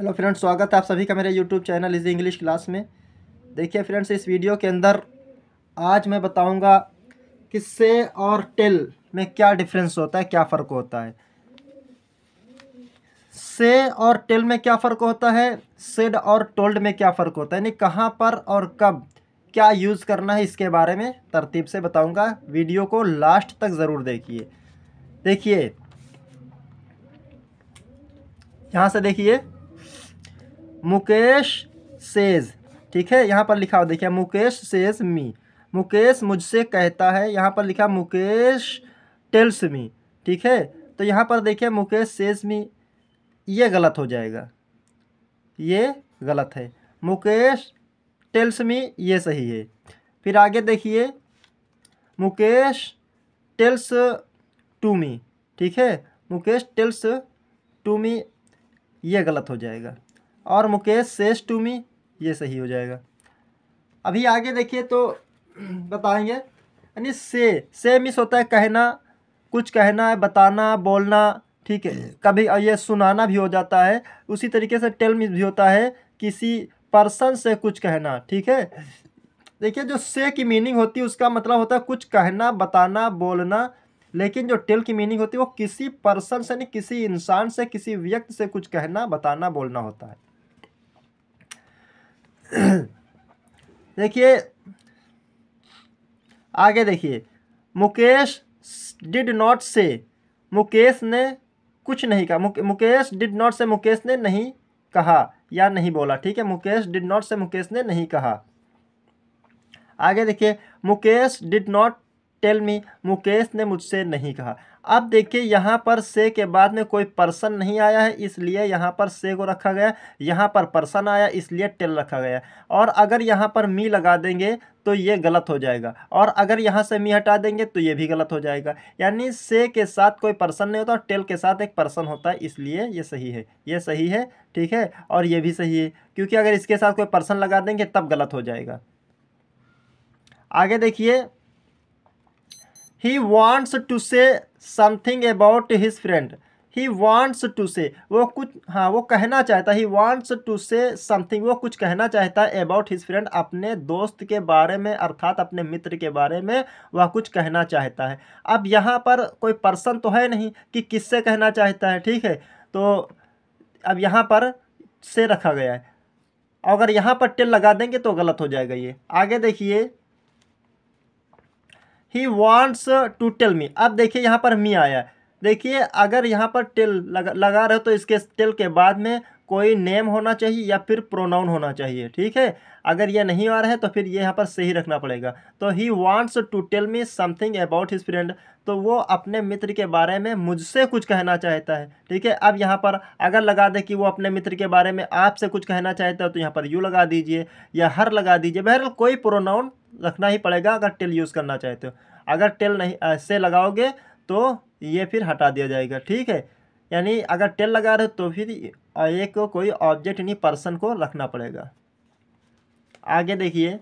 hello friends स्वागत है आप सभी का मेरे YouTube channel easy English class में देखिए फ्रेंड्स इस वीडियो के अंदर आज मैं बताऊंगा किससे और टेल में क्या डिफरेंस होता है क्या फ़र्क होता है से और टेल में क्या फ़र्क होता है सेड और टोल्ड में क्या फ़र्क होता है यानी कहाँ पर और कब क्या यूज़ करना है इसके बारे में तरतीब से बताऊँगा वीडियो को लास्ट तक ज़रूर देखिए देखिए यहाँ से देखिए मुकेश सेज ठीक है यहाँ पर लिखा हो देखिए मुकेश सेज मी मुकेश मुझसे कहता है यहाँ पर लिखा मुकेश टेल्स मी ठीक है तो यहाँ पर देखिए मुकेश सेज मी ये गलत हो जाएगा ये गलत है मुकेश टेल्स मी ये सही है फिर आगे देखिए मुकेश टेल्स टू मी ठीक है मुकेश टेल्स टू मी ये गलत हो जाएगा और मुकेश सेस टू मी ये सही हो जाएगा अभी आगे देखिए तो बताएंगे यानी से से मिस होता है कहना कुछ कहना है बताना बोलना ठीक है कभी ये सुनाना भी हो जाता है उसी तरीके से टेल मिस भी होता है किसी पर्सन से कुछ कहना ठीक है देखिए जो से की मीनिंग होती है उसका मतलब होता है कुछ कहना बताना बोलना लेकिन जो टेल की मीनिंग होती है वो किसी पर्सन से नहीं किसी इंसान से किसी व्यक्ति से कुछ कहना बताना बोलना होता है देखिए आगे देखिए मुकेश डिड नॉट से मुकेश ने कुछ नहीं कहा मुकेश डिड नॉट से मुकेश ने नहीं कहा या नहीं बोला ठीक है मुकेश डिड नॉट से मुकेश ने नहीं कहा आगे देखिए Mukesh did not tell me Mukesh ने मुझसे नहीं कहा अब देखिए यहाँ पर से के बाद में कोई पर्सन नहीं आया है इसलिए यहाँ पर से को रखा गया यहाँ पर पर्सन आया इसलिए टेल रखा गया और अगर यहाँ पर मी लगा देंगे तो ये गलत हो जाएगा और अगर यहाँ से मी हटा देंगे तो ये भी गलत हो जाएगा यानी से के साथ कोई पर्सन नहीं होता और टेल के साथ एक पर्सन होता है इसलिए ये सही है ये सही है ठीक है और ये भी सही है क्योंकि अगर इसके साथ कोई पर्सन लगा देंगे तब गलत हो जाएगा आगे देखिए he wants to say something about his friend he wants to say वो कुछ हाँ वो कहना चाहता he wants to say something वो कुछ कहना चाहता है अबाउट हिज फ्रेंड अपने दोस्त के बारे में अर्थात अपने मित्र के बारे में वह कुछ कहना चाहता है अब यहाँ पर कोई पर्सन तो है नहीं कि किससे कहना चाहता है ठीक है तो अब यहाँ पर से रखा गया है अगर यहाँ पर टेल लगा देंगे तो गलत हो जाएगा ये आगे देखिए he wants to tell me अब देखिए यहाँ पर मी आया देखिए अगर यहाँ पर टेल लगा लगा रहे हो तो इसके टेल के बाद में कोई नेम होना चाहिए या फिर प्रोनाउन होना चाहिए ठीक है अगर ये नहीं आ रहा है तो फिर ये यहाँ पर सही रखना पड़ेगा तो he wants to tell me something about his friend तो वो अपने मित्र के बारे में मुझसे कुछ कहना चाहता है ठीक है अब यहाँ पर अगर लगा दे कि वो अपने मित्र के बारे में आपसे कुछ कहना चाहता है तो यहाँ पर यू लगा दीजिए या हर लगा दीजिए बहरहाल कोई प्रोनाउन रखना ही पड़ेगा अगर टेल यूज़ करना चाहते हो अगर टेल नहीं ऐसे लगाओगे तो ये फिर हटा दिया जाएगा ठीक है यानी अगर टेल लगा रहे तो फिर एक को कोई ऑब्जेक्ट यानी पर्सन को रखना पड़ेगा आगे देखिए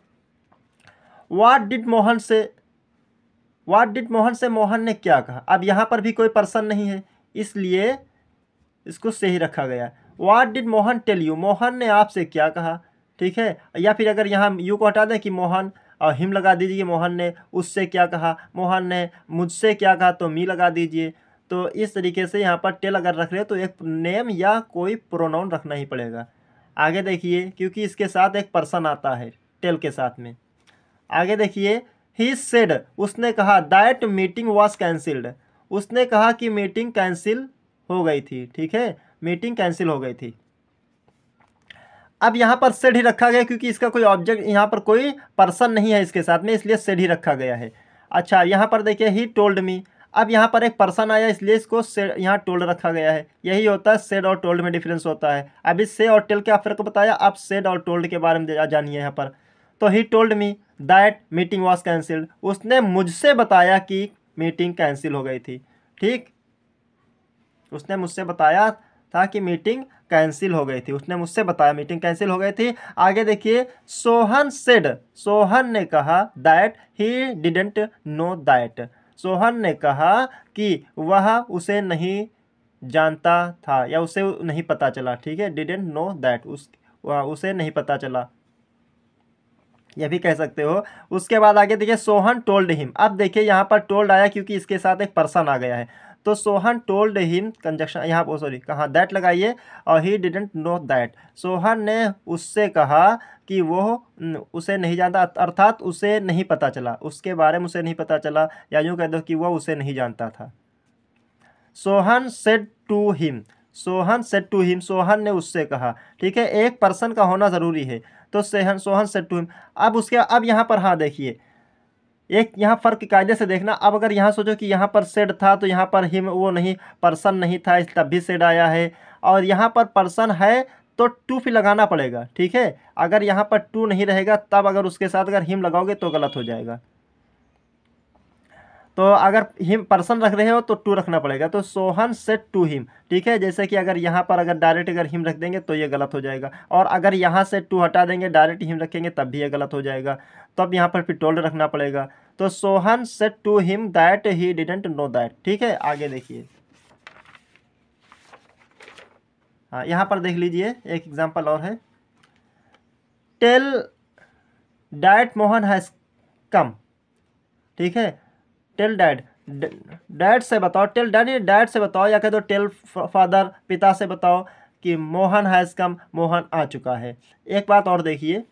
वाट डिड मोहन से वाट डिड मोहन से मोहन ने क्या कहा अब यहाँ पर भी कोई पर्सन नहीं है इसलिए इसको सही रखा गया what did Mohan tell you Mohan ने आपसे क्या कहा ठीक है या फिर अगर यहाँ यू को हटा दें कि मोहन और हिम लगा दीजिए मोहन ने उससे क्या कहा मोहन ने मुझसे क्या कहा तो मी लगा दीजिए तो इस तरीके से यहाँ पर टेल अगर रख रहे हो तो एक नेम या कोई प्रोनाउन रखना ही पड़ेगा आगे देखिए क्योंकि इसके साथ एक पर्सन आता है टेल के साथ में आगे देखिए ही सेड उसने कहा दैट मीटिंग वॉज कैंसिल्ड उसने कहा कि मीटिंग कैंसिल हो गई थी ठीक है मीटिंग कैंसिल हो गई थी अब यहाँ पर सेड ही रखा गया क्योंकि इसका कोई ऑब्जेक्ट यहाँ पर कोई पर्सन नहीं है इसके साथ में इसलिए सेड ही रखा गया है अच्छा यहाँ पर देखिए ही टोल्ड मी अब यहाँ पर एक पर्सन आया इसलिए इसको सेड यहाँ टोल्ड रखा गया है यही होता है सेड और टोल्ड में डिफरेंस होता है अभी से और टेल क्या फ़र्क बताया आप सेड और टोल्ड के बारे में जानिए यहाँ पर तो he told me that meeting was cancelled उसने मुझसे बताया कि मीटिंग कैंसिल हो गई थी ठीक उसने मुझसे बताया था कि मीटिंग कैंसिल हो गई थी उसने मुझसे बताया मीटिंग कैंसिल हो गई थी आगे देखिए सोहन सेड सोहन ने कहा that he didn't know that Sohan ने कहा कि वह उसे नहीं जानता था या उसे नहीं पता चला ठीक है डिडेंट नो दैट उस उसे नहीं पता चला यह भी कह सकते हो उसके बाद आगे देखिए सोहन टोल्ड हिम अब देखिए यहाँ पर टोल्ड आया क्योंकि इसके साथ एक पर्सन आ गया है तो सोहन टोल्ड हिम कंजक्शन यहाँ पर सॉरी कहाँ दैट लगाइए और he didn't know that Sohan ने उससे कहा कि वो उसे नहीं जानता अर्थात उसे नहीं पता चला उसके बारे में उसे नहीं पता चला या यूँ कह दो कि वह उसे नहीं जानता था Sohan said to him Sohan said to him Sohan ने उससे कहा ठीक है एक पर्सन का होना ज़रूरी है तो सेहन सोहन सेट टू हिम अब उसके अब यहाँ पर हाँ देखिए एक यहाँ फ़र्क कायदे से देखना अब अगर यहाँ सोचो कि यहाँ पर सेड था तो यहाँ पर हिम वो नहीं पर्सन नहीं था इस तब भी सेड आया है और यहाँ पर पर्सन है तो टू भी लगाना पड़ेगा ठीक है अगर यहाँ पर टू नहीं रहेगा तब अगर उसके साथ अगर हिम लगाओगे तो गलत हो जाएगा तो अगर हिम पर्सन रख रहे हो तो टू रखना पड़ेगा तो सोहन से टू हिम ठीक है जैसे कि अगर यहाँ पर अगर डायरेक्ट अगर हिम रख देंगे तो ये गलत हो जाएगा और अगर यहाँ से टू हटा देंगे डायरेक्ट हिम रखेंगे तब भी ये गलत हो जाएगा तब तो यहाँ पर फिर टोल्ड रखना पड़ेगा तो Sohan said to him that he didn't know that ठीक है आगे देखिए हाँ यहाँ पर देख लीजिए एक एग्जाम्पल और है tell dad Mohan has come ठीक है टेल डैड डैड से बताओ टेल डैड या डैड से बताओ या कह दो टेल फादर पिता से बताओ कि मोहन हैज़ कम मोहन आ चुका है एक बात और देखिए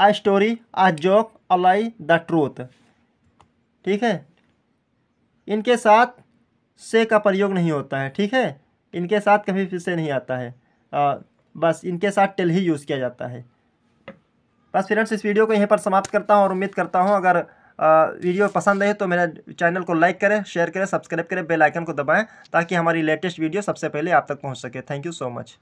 a story a joke a lie the truth ठीक है इनके साथ से का प्रयोग नहीं होता है ठीक है इनके साथ कभी फिर से नहीं आता है आ, बस इनके साथ टेल ही यूज़ किया जाता है बस फ्रेंड्स इस वीडियो को यहीं पर समाप्त करता हूँ और उम्मीद करता हूँ अगर वीडियो पसंद आए तो मेरे चैनल को लाइक करें शेयर करें सब्सक्राइब करें बेल आइकन को दबाएं ताकि हमारी लेटेस्ट वीडियो सबसे पहले आप तक पहुंच सके थैंक यू सो मच